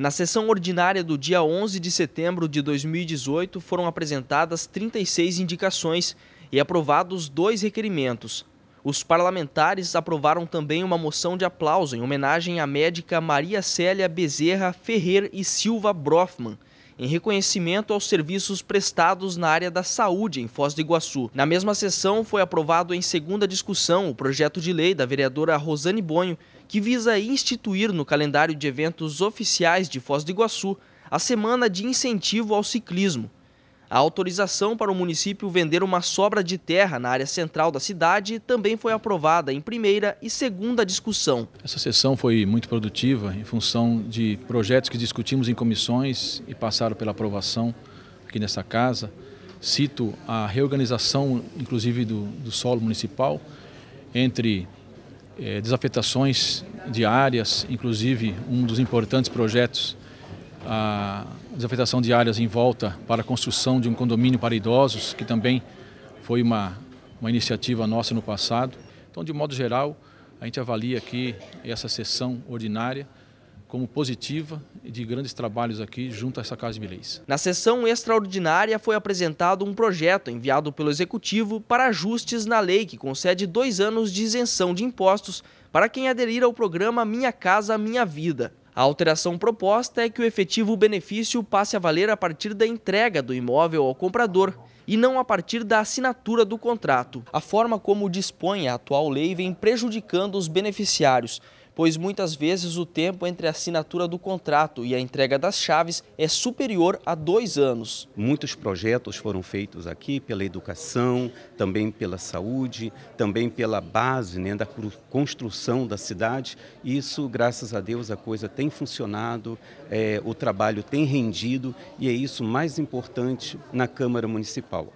Na sessão ordinária do dia 11 de setembro de 2018, foram apresentadas 36 indicações e aprovados dois requerimentos. Os parlamentares aprovaram também uma moção de aplauso em homenagem à médica Maria Célia Bezerra Ferrer e Silva Brofman, em reconhecimento aos serviços prestados na área da saúde em Foz do Iguaçu. Na mesma sessão, foi aprovado em segunda discussão o projeto de lei da vereadora Rosane Bonho, que visa instituir no calendário de eventos oficiais de Foz do Iguaçu a Semana de Incentivo ao Ciclismo. A autorização para o município vender uma sobra de terra na área central da cidade também foi aprovada em primeira e segunda discussão. Essa sessão foi muito produtiva em função de projetos que discutimos em comissões e passaram pela aprovação aqui nessa casa. Cito a reorganização, inclusive, do, do solo municipal entre é, desafetações de áreas, inclusive um dos importantes projetos a desafetação de áreas em volta para a construção de um condomínio para idosos, que também foi uma, uma iniciativa nossa no passado. Então, de modo geral, a gente avalia aqui essa sessão ordinária como positiva e de grandes trabalhos aqui junto a essa Casa de Mileis. Na sessão extraordinária foi apresentado um projeto enviado pelo Executivo para ajustes na lei que concede dois anos de isenção de impostos para quem aderir ao programa Minha Casa Minha Vida. A alteração proposta é que o efetivo benefício passe a valer a partir da entrega do imóvel ao comprador e não a partir da assinatura do contrato. A forma como dispõe a atual lei vem prejudicando os beneficiários, pois muitas vezes o tempo entre a assinatura do contrato e a entrega das chaves é superior a dois anos. Muitos projetos foram feitos aqui pela educação, também pela saúde, também pela base né, da construção da cidade. Isso, graças a Deus, a coisa tem funcionado, é, o trabalho tem rendido e é isso mais importante na Câmara Municipal.